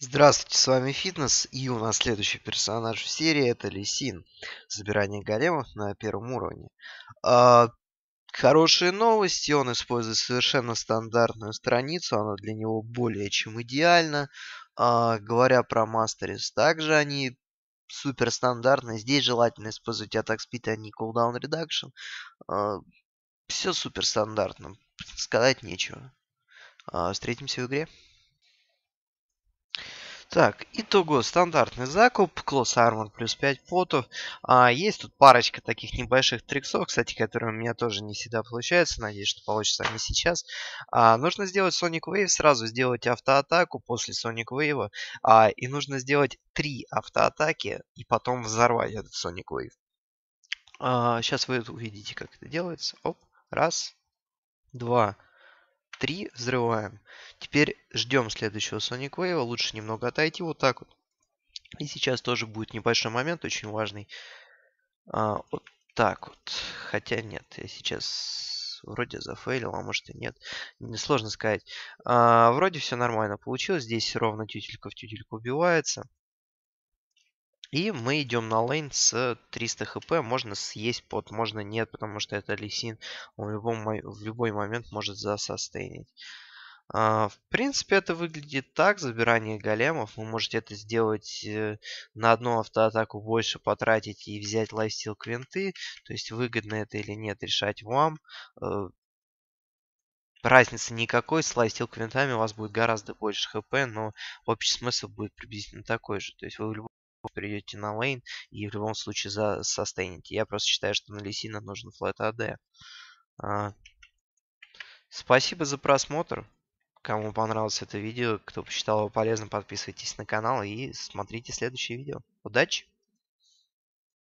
Здравствуйте, с вами Фитнес, и у нас следующий персонаж в серии это Лисин. Забирание големов на первом уровне. А, хорошие новости, он использует совершенно стандартную страницу, она для него более чем идеальна. А, говоря про мастерис, также они супер стандартные. Здесь желательно использовать атак спид, а не cooldown reduction. А, все супер стандартно, сказать нечего. А, встретимся в игре. Так, итого стандартный закуп, Close Armor плюс 5 потов. А, есть тут парочка таких небольших триксов, кстати, которые у меня тоже не всегда получаются. Надеюсь, что получится они сейчас. А, нужно сделать Sonic Wave, сразу сделать автоатаку после Sonic Wave. А, и нужно сделать 3 автоатаки и потом взорвать этот Sonic Wave. А, сейчас вы увидите, как это делается. Оп, раз, два, три 3 взрываем. Теперь ждем следующего Sonic Wave, лучше немного отойти вот так вот. И сейчас тоже будет небольшой момент, очень важный. А, вот так вот. Хотя нет, я сейчас вроде зафейлил, а может и нет. сложно сказать. А, вроде все нормально получилось. Здесь ровно тютелька в тютельку убивается. И мы идем на лейн с 300 хп. Можно съесть под, можно нет, потому что это лисин. Он в, любом, в любой момент может засостейнить. А, в принципе, это выглядит так, забирание големов. Вы можете это сделать э, на одну автоатаку больше потратить и взять лайфстил квинты. То есть, выгодно это или нет, решать вам. Э, разницы никакой, с лайфстил квинтами у вас будет гораздо больше хп, но общий смысл будет приблизительно такой же. То есть, вы в любом перейдете на лейн и в любом случае за состейните. Я просто считаю, что на Лисина нужен флэт АД. А... Спасибо за просмотр. Кому понравилось это видео, кто посчитал его полезным, подписывайтесь на канал и смотрите следующее видео. Удачи!